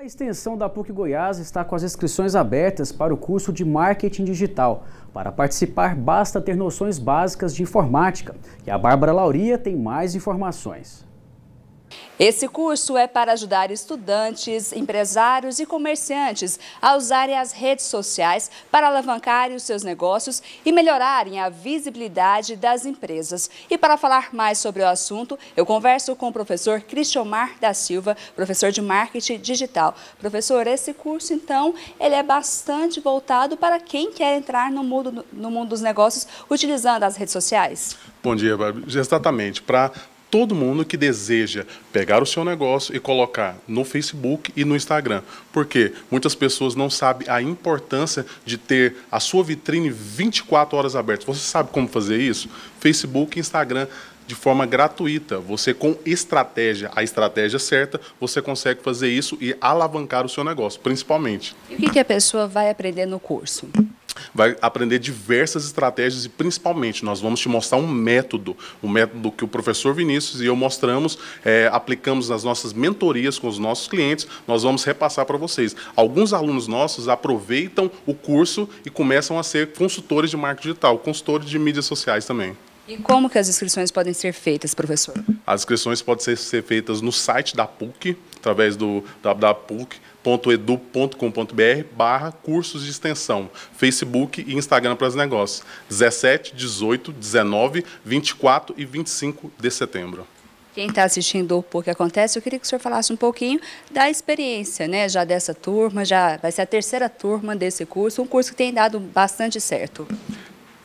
A extensão da PUC Goiás está com as inscrições abertas para o curso de Marketing Digital. Para participar, basta ter noções básicas de informática. E a Bárbara Lauria tem mais informações. Esse curso é para ajudar estudantes, empresários e comerciantes a usarem as redes sociais para alavancarem os seus negócios e melhorarem a visibilidade das empresas. E para falar mais sobre o assunto, eu converso com o professor Cristiomar da Silva, professor de marketing digital. Professor, esse curso, então, ele é bastante voltado para quem quer entrar no mundo, no mundo dos negócios utilizando as redes sociais? Bom dia, Bárbara. Exatamente, para todo mundo que deseja pegar o seu negócio e colocar no Facebook e no Instagram. Porque muitas pessoas não sabem a importância de ter a sua vitrine 24 horas aberta. Você sabe como fazer isso? Facebook e Instagram de forma gratuita. Você com estratégia, a estratégia certa, você consegue fazer isso e alavancar o seu negócio, principalmente. E o que, que a pessoa vai aprender no curso? vai aprender diversas estratégias e, principalmente, nós vamos te mostrar um método, um método que o professor Vinícius e eu mostramos, é, aplicamos nas nossas mentorias com os nossos clientes, nós vamos repassar para vocês. Alguns alunos nossos aproveitam o curso e começam a ser consultores de marketing digital, consultores de mídias sociais também. E como que as inscrições podem ser feitas, professor? As inscrições podem ser, feitas no site da PUC, através do www.puc.com da PUC, edu.com.br barra cursos de extensão, Facebook e Instagram para os negócios. 17, 18, 19, 24 e 25 de setembro. Quem está assistindo o Porque Acontece, eu queria que o senhor falasse um pouquinho da experiência, né? Já dessa turma, já vai ser a terceira turma desse curso, um curso que tem dado bastante certo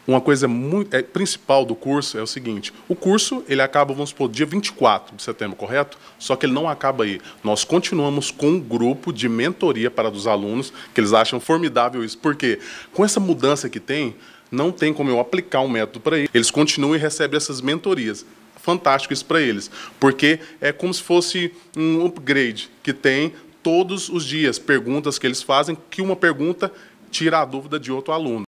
uma coisa muito, é, principal do curso é o seguinte: o curso ele acaba, vamos supor, dia 24 de setembro, correto? Só que ele não acaba aí. Nós continuamos com um grupo de mentoria para dos alunos, que eles acham formidável isso. Porque com essa mudança que tem, não tem como eu aplicar um método para eles. Eles continuam e recebem essas mentorias. Fantástico isso para eles, porque é como se fosse um upgrade que tem todos os dias perguntas que eles fazem, que uma pergunta tira a dúvida de outro aluno.